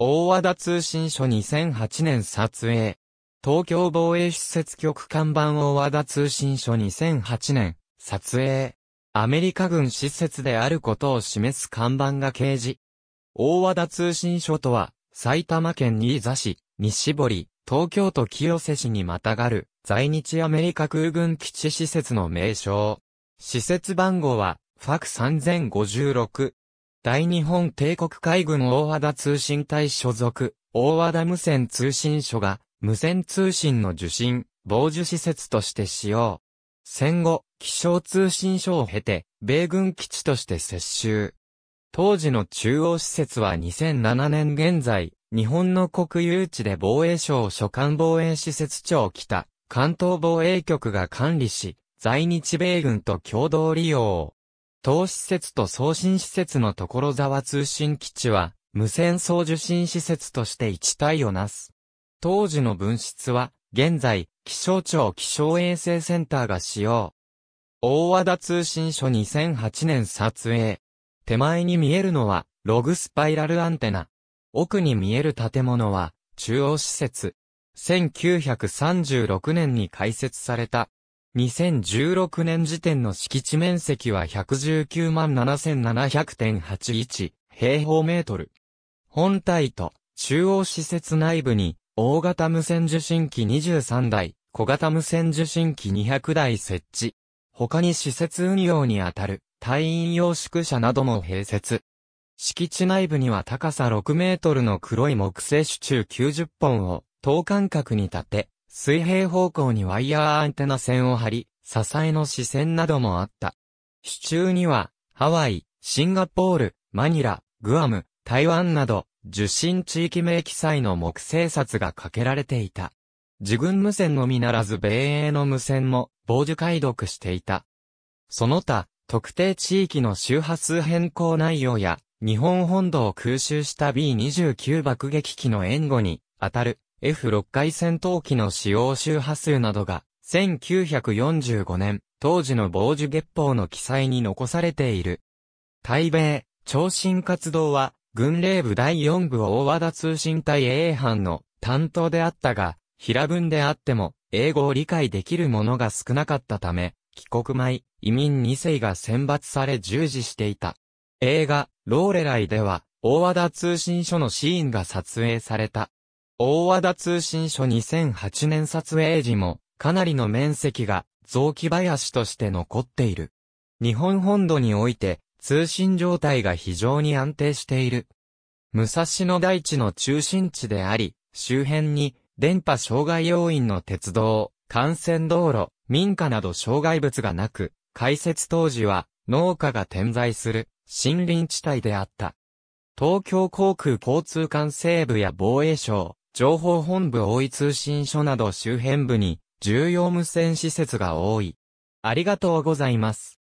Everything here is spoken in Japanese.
大和田通信所2008年撮影。東京防衛施設局看板大和田通信所2008年撮影。アメリカ軍施設であることを示す看板が掲示。大和田通信所とは、埼玉県新座市、西堀、東京都清瀬市にまたがる、在日アメリカ空軍基地施設の名称。施設番号は、ファク3056。大日本帝国海軍大和田通信隊所属、大和田無線通信所が、無線通信の受信、防受施設として使用。戦後、気象通信所を経て、米軍基地として接収。当時の中央施設は2007年現在、日本の国有地で防衛省所管防衛施設庁北、関東防衛局が管理し、在日米軍と共同利用。当施設と送信施設の所沢通信基地は、無線送受信施設として一体をなす。当時の分室は、現在、気象庁気象衛生センターが使用。大和田通信所2008年撮影。手前に見えるのは、ログスパイラルアンテナ。奥に見える建物は、中央施設。1936年に開設された、2016年時点の敷地面積は119万7700.81平方メートル。本体と中央施設内部に大型無線受信機23台、小型無線受信機200台設置。他に施設運用にあたる隊員用宿舎なども併設。敷地内部には高さ6メートルの黒い木製支柱90本を等間隔に立て、水平方向にワイヤーアンテナ線を張り、支えの視線などもあった。支柱には、ハワイ、シンガポール、マニラ、グアム、台湾など、受信地域名記載の木製札がかけられていた。自軍無線のみならず米英の無線も、傍受解読していた。その他、特定地域の周波数変更内容や、日本本土を空襲した B29 爆撃機の援護に、当たる F6 回戦闘機の使用周波数などが、1945年、当時の防樹月報の記載に残されている。対米、超新活動は、軍令部第4部大和田通信隊 A 班の担当であったが、平文であっても、英語を理解できるものが少なかったため、帰国前、移民2世が選抜され従事していた。映画、ローレライでは、大和田通信所のシーンが撮影された。大和田通信所2008年撮影時も、かなりの面積が雑木林として残っている。日本本土において、通信状態が非常に安定している。武蔵野大地の中心地であり、周辺に電波障害要因の鉄道、幹線道路、民家など障害物がなく、開設当時は農家が点在する森林地帯であった。東京航空交通管制部や防衛省、情報本部大井通信所など周辺部に重要無線施設が多い。ありがとうございます。